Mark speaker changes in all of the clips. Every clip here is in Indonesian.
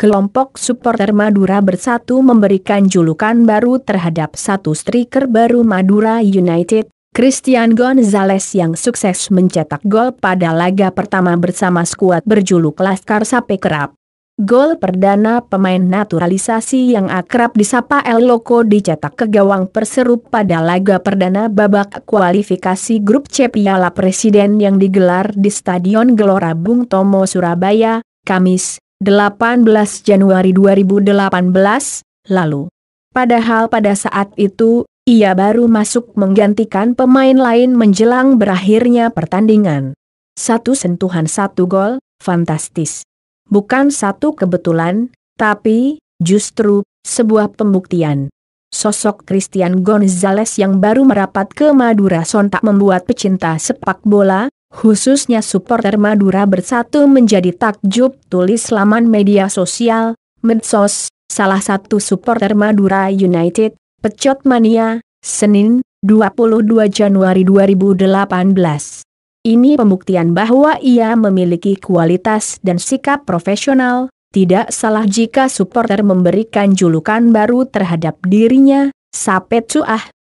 Speaker 1: kelompok supporter Madura bersatu memberikan julukan baru terhadap satu striker baru Madura United, Christian Gonzalez yang sukses mencetak gol pada laga pertama bersama skuad berjuluk Laskar Sape Kerap. Gol perdana pemain naturalisasi yang akrab disapa El Loco dicetak ke gawang Perseru pada laga perdana babak kualifikasi grup C Piala Presiden yang digelar di Stadion Gelora Bung Tomo Surabaya, Kamis, 18 Januari 2018, lalu. Padahal pada saat itu, ia baru masuk menggantikan pemain lain menjelang berakhirnya pertandingan. Satu sentuhan satu gol, fantastis. Bukan satu kebetulan, tapi, justru, sebuah pembuktian. Sosok Christian Gonzalez yang baru merapat ke Madura sontak membuat pecinta sepak bola, Khususnya supporter Madura bersatu menjadi takjub tulis laman media sosial, medsos, salah satu supporter Madura United, Pecot Mania, Senin, 22 Januari 2018. Ini pembuktian bahwa ia memiliki kualitas dan sikap profesional, tidak salah jika supporter memberikan julukan baru terhadap dirinya, Sapet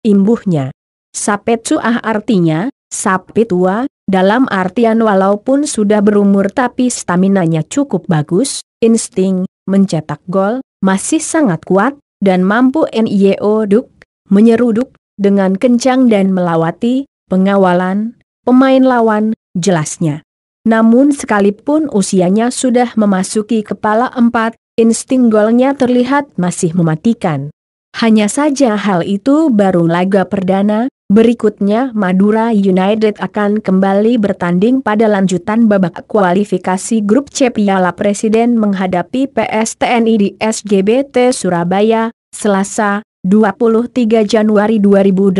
Speaker 1: imbuhnya. Sapet artinya, Sapi tua, dalam artian walaupun sudah berumur tapi staminanya cukup bagus, insting, mencetak gol, masih sangat kuat, dan mampu NIO duk, menyeruduk, dengan kencang dan melawati, pengawalan, pemain lawan, jelasnya. Namun sekalipun usianya sudah memasuki kepala empat, insting golnya terlihat masih mematikan. Hanya saja hal itu baru laga perdana, Berikutnya Madura United akan kembali bertanding pada lanjutan babak kualifikasi grup C Piala Presiden menghadapi PSTNI di SGBT Surabaya, Selasa, 23 Januari 2018.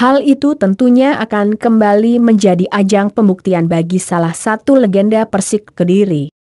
Speaker 1: Hal itu tentunya akan kembali menjadi ajang pembuktian bagi salah satu legenda Persik Kediri.